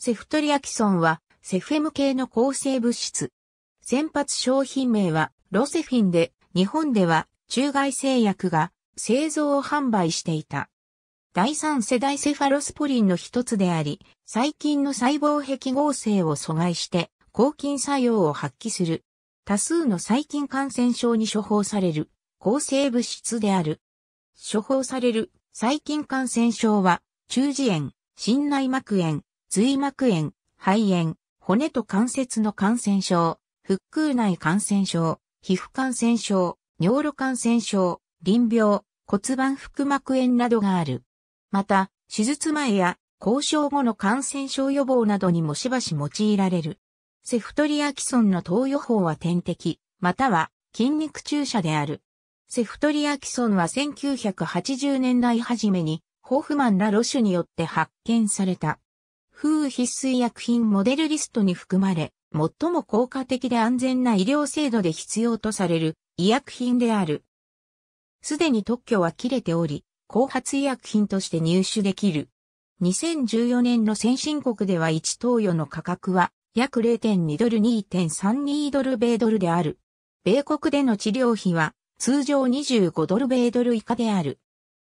セフトリアキソンは、セフェム系の構成物質。先発商品名は、ロセフィンで、日本では、中外製薬が、製造を販売していた。第三世代セファロスポリンの一つであり、細菌の細胞壁合成を阻害して、抗菌作用を発揮する。多数の細菌感染症に処方される、抗生物質である。処方される細菌感染症は、中耳炎、心内膜炎、髄膜炎、肺炎、骨と関節の感染症、腹腔内感染症、皮膚感染症、尿路感染症、臨病、骨盤腹膜炎などがある。また、手術前や交渉後の感染症予防などにもしばし用いられる。セフトリアキソンの投与法は点滴、または筋肉注射である。セフトリアキソンは1980年代初めにホーフマンらロシュによって発見された。風必須医薬品モデルリストに含まれ、最も効果的で安全な医療制度で必要とされる医薬品である。すでに特許は切れており、後発医薬品として入手できる。2014年の先進国では1投与の価格は約0.2ドル2.32ドル米ドルである。米国での治療費は通常25ドル米ドル以下である。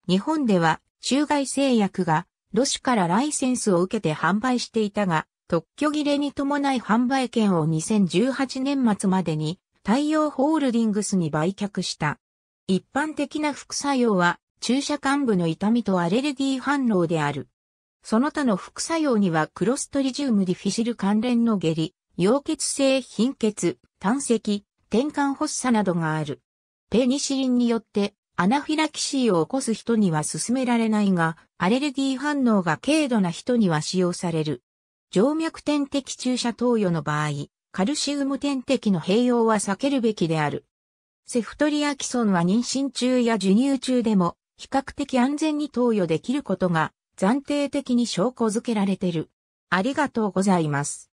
日本では中外製薬がロシからライセンスを受けて販売していたが、特許切れに伴い販売権を2018年末までに太陽ホールディングスに売却した。一般的な副作用は注射患部の痛みとアレルギー反応である。その他の副作用にはクロストリジウムディフィシル関連の下痢、溶血性貧血、胆石、転換発作などがある。ペニシリンによってアナフィラキシーを起こす人には勧められないが、アレルギー反応が軽度な人には使用される。静脈点滴注射投与の場合、カルシウム点滴の併用は避けるべきである。セフトリアキソンは妊娠中や授乳中でも比較的安全に投与できることが暫定的に証拠づけられている。ありがとうございます。